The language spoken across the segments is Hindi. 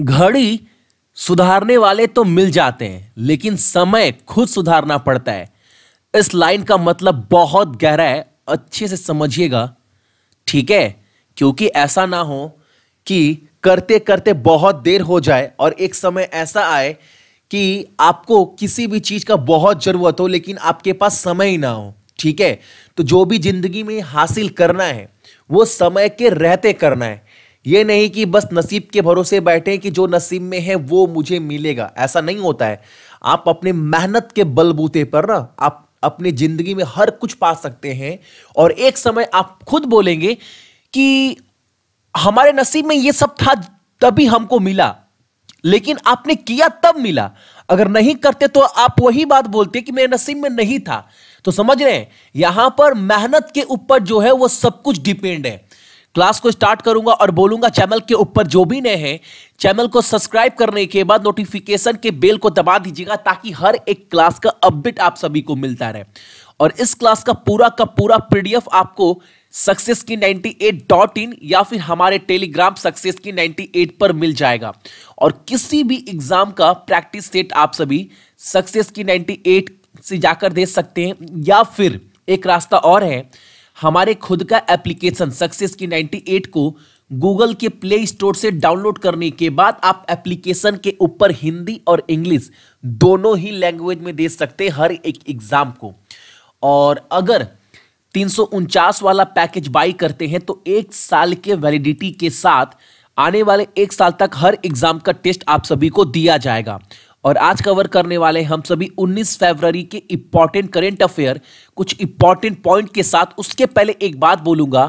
घड़ी सुधारने वाले तो मिल जाते हैं लेकिन समय खुद सुधारना पड़ता है इस लाइन का मतलब बहुत गहरा है अच्छे से समझिएगा ठीक है क्योंकि ऐसा ना हो कि करते करते बहुत देर हो जाए और एक समय ऐसा आए कि आपको किसी भी चीज़ का बहुत ज़रूरत हो लेकिन आपके पास समय ही ना हो ठीक है तो जो भी ज़िंदगी में हासिल करना है वो समय के रहते करना है ये नहीं कि बस नसीब के भरोसे बैठे कि जो नसीब में है वो मुझे मिलेगा ऐसा नहीं होता है आप अपने मेहनत के बलबूते पर ना आप अपनी जिंदगी में हर कुछ पा सकते हैं और एक समय आप खुद बोलेंगे कि हमारे नसीब में ये सब था तभी हमको मिला लेकिन आपने किया तब मिला अगर नहीं करते तो आप वही बात बोलते कि मेरे नसीब में नहीं था तो समझ रहे हैं यहां पर मेहनत के ऊपर जो है वो सब कुछ डिपेंड है क्लास को स्टार्ट करूंगा और बोलूंगा चैनल के ऊपर जो भी नए हैं चैनल को सब्सक्राइब करने के बाद नोटिफिकेशन के बेल को दबा दीजिएगा ताकि हर एक क्लास का अपडेट आप सभी को मिलता रहे और इस क्लास का पूरा का पूरा पीडीएफ आपको सक्सेस की नाइन्टी एट डॉट इन या फिर हमारे टेलीग्राम सक्सेस की नाइन्टी एट पर मिल जाएगा और किसी भी एग्जाम का प्रैक्टिस सेट आप सभी सक्सेस की नाइन्टी एट से जाकर दे सकते हैं या फिर एक रास्ता और है हमारे खुद का एप्लीकेशन सक्सेस की 98 को गूगल के प्ले स्टोर से डाउनलोड करने के बाद आप एप्लीकेशन के ऊपर हिंदी और इंग्लिश दोनों ही लैंग्वेज में दे सकते हर एक एग्जाम को और अगर तीन वाला पैकेज बाई करते हैं तो एक साल के वैलिडिटी के साथ आने वाले एक साल तक हर एग्जाम का टेस्ट आप सभी को दिया जाएगा और आज कवर करने वाले हम सभी 19 फरवरी के इंपॉर्टेंट करेंट अफेयर कुछ इंपॉर्टेंट पॉइंट के साथ उसके पहले एक बात बोलूंगा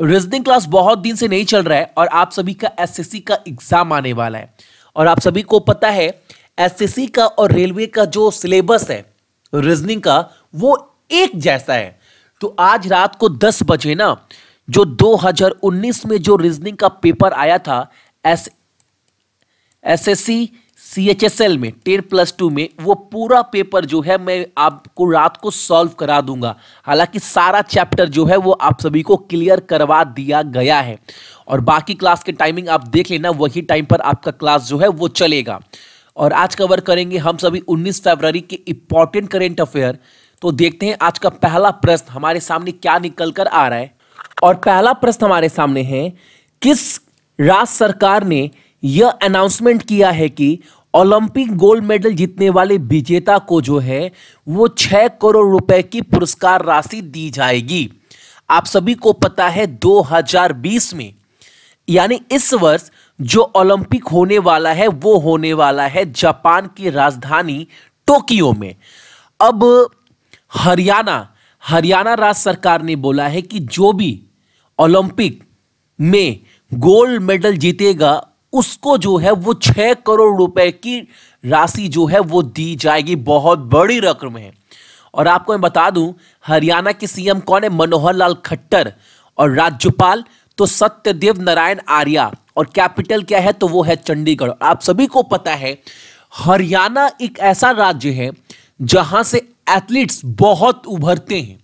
रीजनिंग क्लास बहुत दिन से नहीं चल रहा है और आप सभी का एस का एग्जाम आने वाला है और आप सभी को पता है एस का और रेलवे का जो सिलेबस है रीजनिंग का वो एक जैसा है तो आज रात को दस बजे ना जो 2019 में जो रीजनिंग का पेपर आया था S C C H S L में टेन प्लस टू में वो पूरा पेपर जो है मैं आपको रात को सॉल्व करा दूंगा हालांकि सारा चैप्टर जो है वो आप सभी को क्लियर करवा दिया गया है और बाकी क्लास के टाइमिंग आप देख लेना वही टाइम पर आपका क्लास जो है वो चलेगा और आज कवर करेंगे हम सभी 19 फरवरी के इम्पॉर्टेंट करेंट अफेयर तो देखते हैं आज का पहला प्रश्न हमारे सामने क्या निकल कर आ रहा है और पहला प्रश्न हमारे सामने है किस राज्य सरकार ने यह अनाउंसमेंट किया है कि ओलंपिक गोल्ड मेडल जीतने वाले विजेता को जो है वो छः करोड़ रुपए की पुरस्कार राशि दी जाएगी आप सभी को पता है 2020 में यानी इस वर्ष जो ओलंपिक होने वाला है वो होने वाला है जापान की राजधानी टोक्यो में अब हरियाणा हरियाणा राज्य सरकार ने बोला है कि जो भी ओलंपिक में गोल्ड मेडल जीतेगा उसको जो है वो छ करोड़ रुपए की राशि जो है वो दी जाएगी बहुत बड़ी रकम है और आपको मैं बता दूं हरियाणा के सीएम कौन है मनोहर लाल खट्टर और राज्यपाल तो सत्यदेव नारायण आर्या और कैपिटल क्या है तो वो है चंडीगढ़ आप सभी को पता है हरियाणा एक ऐसा राज्य है जहां से एथलीट्स बहुत उभरते हैं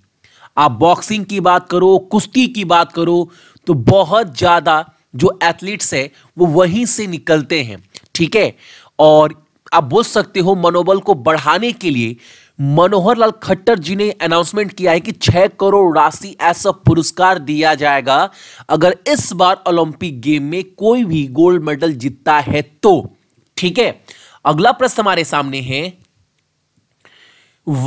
आप बॉक्सिंग की बात करो कुश्ती की बात करो तो बहुत ज़्यादा जो एथलीट्स है वो वहीं से निकलते हैं ठीक है और आप बोल सकते हो मनोबल को बढ़ाने के लिए मनोहर लाल खट्टर जी ने अनाउंसमेंट किया है कि छह करोड़ राशि ऐसा पुरस्कार दिया जाएगा अगर इस बार ओलंपिक गेम में कोई भी गोल्ड मेडल जीतता है तो ठीक है अगला प्रश्न हमारे सामने है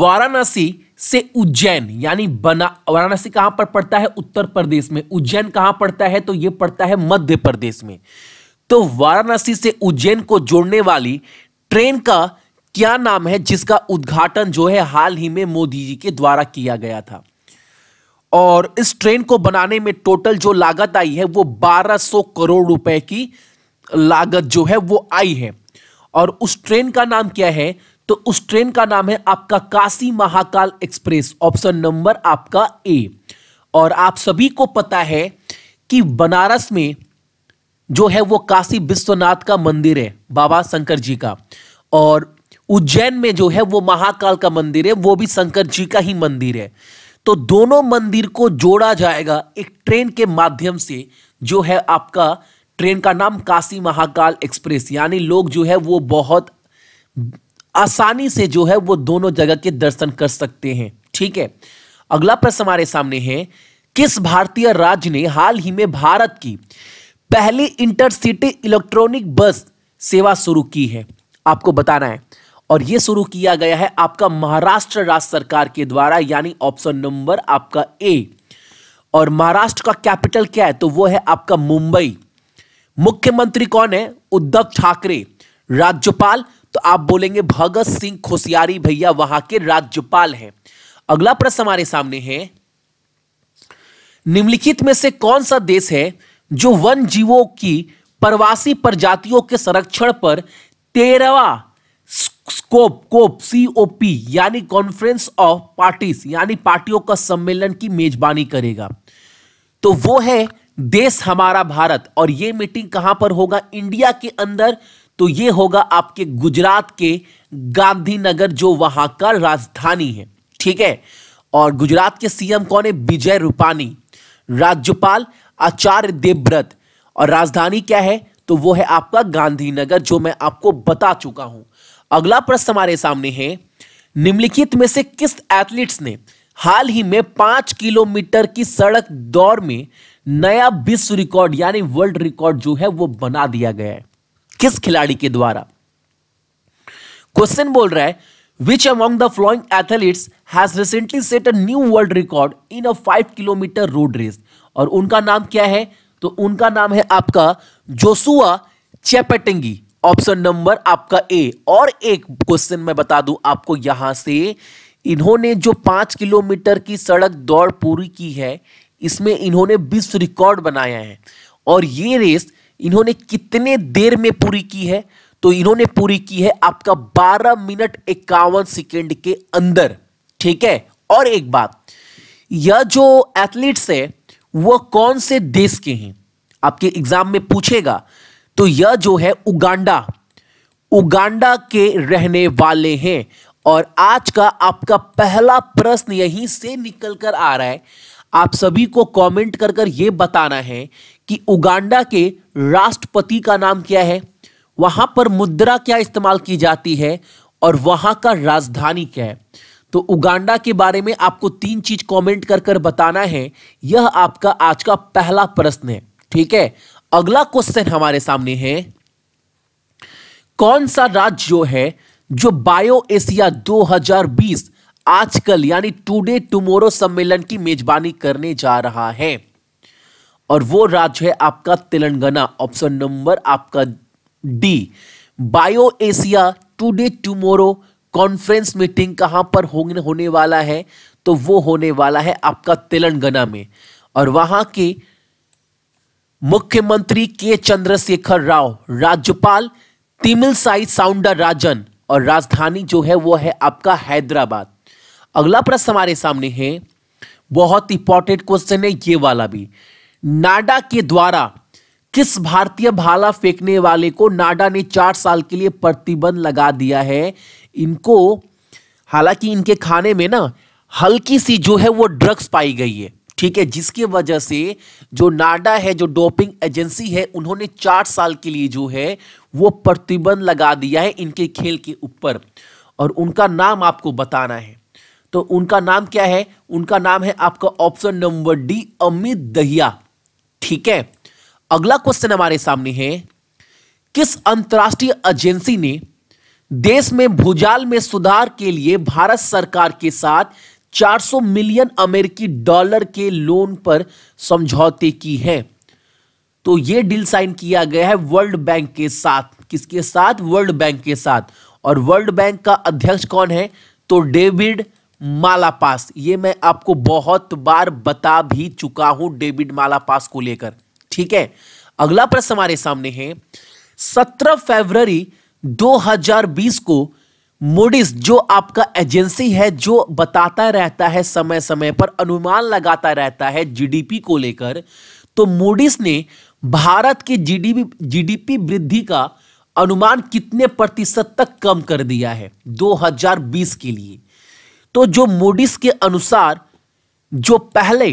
वाराणसी से उज्जैन यानी बना वाराणसी कहां पर पड़ता है उत्तर प्रदेश में उज्जैन कहां पड़ता है तो यह पड़ता है मध्य प्रदेश में तो वाराणसी से उज्जैन को जोड़ने वाली ट्रेन का क्या नाम है जिसका उद्घाटन जो है हाल ही में मोदी जी के द्वारा किया गया था और इस ट्रेन को बनाने में टोटल जो लागत आई है वो 1200 करोड़ रुपए की लागत जो है वो आई है और उस ट्रेन का नाम क्या है तो उस ट्रेन का नाम है आपका Kashi Mahakal express option number आपका ए और आप सभी को पता है कि बनारस में जो है वो काशी विश्वनाथ का मंदिर है बाबा शंकर जी का और उज्जैन में जो है वो महाकाल का मंदिर है वो भी शंकर जी का ही मंदिर है तो दोनों मंदिर को जोड़ा जाएगा एक ट्रेन के माध्यम से जो है आपका ट्रेन का नाम काशी महाकाल एक्सप्रेस यानी लोग जो है वो बहुत आसानी से जो है वो दोनों जगह के दर्शन कर सकते हैं ठीक है अगला प्रश्न हमारे सामने है किस भारतीय राज्य ने हाल ही में भारत की पहली इंटरसिटी इलेक्ट्रॉनिक बस सेवा शुरू की है आपको बताना है और यह शुरू किया गया है आपका महाराष्ट्र राज्य सरकार के द्वारा यानी ऑप्शन नंबर आपका ए और महाराष्ट्र का कैपिटल क्या है तो वो है आपका मुंबई मुख्यमंत्री कौन है उद्धव ठाकरे राज्यपाल तो आप बोलेंगे भगत सिंह खोसियारी भैया वहां के राज्यपाल हैं अगला प्रश्न हमारे सामने है निम्नलिखित में से कौन सा देश है जो वन जीवों की प्रवासी प्रजातियों के संरक्षण पर तेरहवा स्कोप कोप सीओपी यानी कॉन्फ्रेंस ऑफ पार्टीज यानी पार्टियों का सम्मेलन की मेजबानी करेगा तो वो है देश हमारा भारत और ये मीटिंग कहां पर होगा इंडिया के अंदर तो ये होगा आपके गुजरात के गांधीनगर जो वहां का राजधानी है ठीक है और गुजरात के सीएम कौन है विजय रूपानी राज्यपाल आचार्य देवव्रत और राजधानी क्या है तो वो है आपका गांधीनगर जो मैं आपको बता चुका हूं अगला प्रश्न हमारे सामने है निम्नलिखित में से किस एथलीट्स ने हाल ही में पांच किलोमीटर की सड़क दौड़ में नया विश्व रिकॉर्ड यानी वर्ल्ड रिकॉर्ड जो है वो बना दिया गया है किस खिलाड़ी के द्वारा क्वेश्चन बोल रहा है which among the following athletes has recently set a new world record in a five kilometre road race और उनका नाम क्या है तो उनका नाम है आपका जोसुआ चैपेटेंगी ऑप्शन नंबर आपका ए और एक क्वेश्चन मैं बता दूं आपको यहां से इन्होंने जो पांच किलोमीटर की सड़क दौड़ पूरी की है इसमें इन्होंने विश्व रिकॉर्ड बनाया है और ये रेस इन्होंने कितने देर में पूरी की है तो इन्होंने पूरी की है आपका 12 मिनट इक्यावन सेकेंड के अंदर ठीक है और एक बात यह जो एथलीट्स है वह कौन से देश के हैं आपके एग्जाम में पूछेगा तो यह जो है उगांडा उगांडा के रहने वाले हैं और आज का आपका पहला प्रश्न यहीं से निकल कर आ रहा है आप सभी को कमेंट कर कर ये बताना है कि उगांडा के राष्ट्रपति का नाम क्या है वहां पर मुद्रा क्या इस्तेमाल की जाती है और वहां का राजधानी क्या है तो उगांडा के बारे में आपको तीन चीज कमेंट कर कर बताना है यह आपका आज का पहला प्रश्न है ठीक है अगला क्वेश्चन हमारे सामने है कौन सा राज्य जो है जो बायो एशिया 2020 आजकल यानी टुडे टुमोरो सम्मेलन की मेजबानी करने जा रहा है और वो राज्य है आपका तेलंगाना ऑप्शन नंबर आपका D bio Asia today tomorrow conference meeting कहाँ पर होने वाला है तो वो होने वाला है आपका तेलंगाना में और वहाँ के मुख्यमंत्री के चंद्रशेखर राव राज्यपाल तिमिल साई साउंडर राजन और राजधानी जो है वो है आपका हैदराबाद अगला प्रश्न हमारे सामने है बहुत इंपॉर्टेंट क्वेश्चन है ये वाला भी नाडा के द्वारा किस भारतीय भाला फेंकने वाले को नाडा ने चार साल के लिए प्रतिबंध लगा दिया है इनको हालांकि इनके खाने में ना हल्की सी जो है वो ड्रग्स पाई गई है ठीक है जिसकी वजह से जो नाडा है जो डोपिंग एजेंसी है उन्होंने चार साल के लिए जो है वो प्रतिबंध लगा दिया है इनके खेल के ऊपर और उनका नाम आपको बताना है तो उनका नाम क्या है उनका नाम है आपका option number D Amit Dahiya ठीक है अगला क्वेश्चन हमारे सामने है किस अंतर्राष्ट्रीय एजेंसी ने देश में भूजाल में सुधार के लिए भारत सरकार के साथ 400 मिलियन अमेरिकी डॉलर के लोन पर समझौते की है तो ये डील साइन किया गया है वर्ल्ड बैंक के साथ किसके साथ वर्ल्ड बैंक के साथ और वर्ल्ड बैंक का अध्यक्ष कौन है तो डेविड मालापास ये मैं आपको बहुत बार बता भी चुका हूं डेविड मालापास को लेकर ठीक है अगला प्रश्न हमारे सामने है 17 फरवरी 2020 को मोडिस जो आपका एजेंसी है जो बताता रहता है समय समय पर अनुमान लगाता रहता है जीडीपी को लेकर तो मोडिस ने भारत के जीडीपी जीडीपी वृद्धि का अनुमान कितने प्रतिशत तक कम कर दिया है 2020 के लिए तो जो मोडिस के अनुसार जो पहले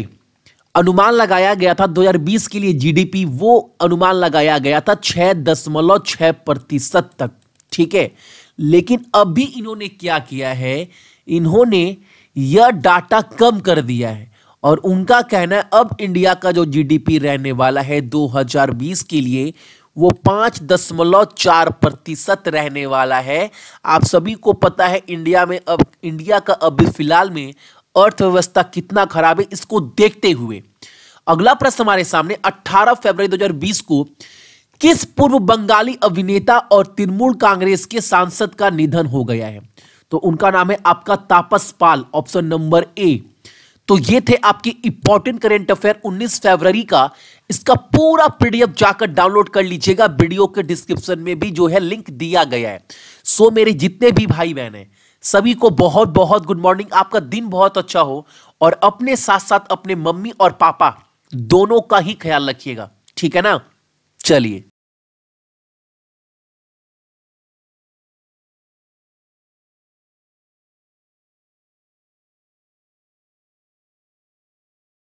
अनुमान लगाया गया था 2020 के लिए जीडीपी वो अनुमान लगाया गया था छह दशमलव छह प्रतिशत तक ठीक है लेकिन अभी इन्होंने क्या किया है इन्होंने यह डाटा कम कर दिया है और उनका कहना है अब इंडिया का जो जीडीपी रहने वाला है 2020 के लिए वो पाँच दशमलव चार प्रतिशत रहने वाला है आप सभी को पता है इंडिया में अब इंडिया का अभी फिलहाल में अर्थव्यवस्था कितना खराब है इसको देखते हुए अगला प्रश्न हमारे सामने 18 फरवरी 2020 को किस पूर्व बंगाली अभिनेता और तृणमूल कांग्रेस के सांसद का निधन हो गया है तो उनका नाम है आपका तापस पाल ऑप्शन नंबर ए तो ये थे आपके इंपॉर्टेंट करेंट अफेयर 19 फरवरी का इसका पूरा पीडीएफ जाकर डाउनलोड कर लीजिएगा वीडियो के डिस्क्रिप्शन में भी जो है लिंक दिया गया है सो मेरे जितने भी भाई बहन हैं सभी को बहुत बहुत गुड मॉर्निंग आपका दिन बहुत अच्छा हो और अपने साथ साथ अपने मम्मी और पापा दोनों का ही ख्याल रखिएगा ठीक है ना चलिए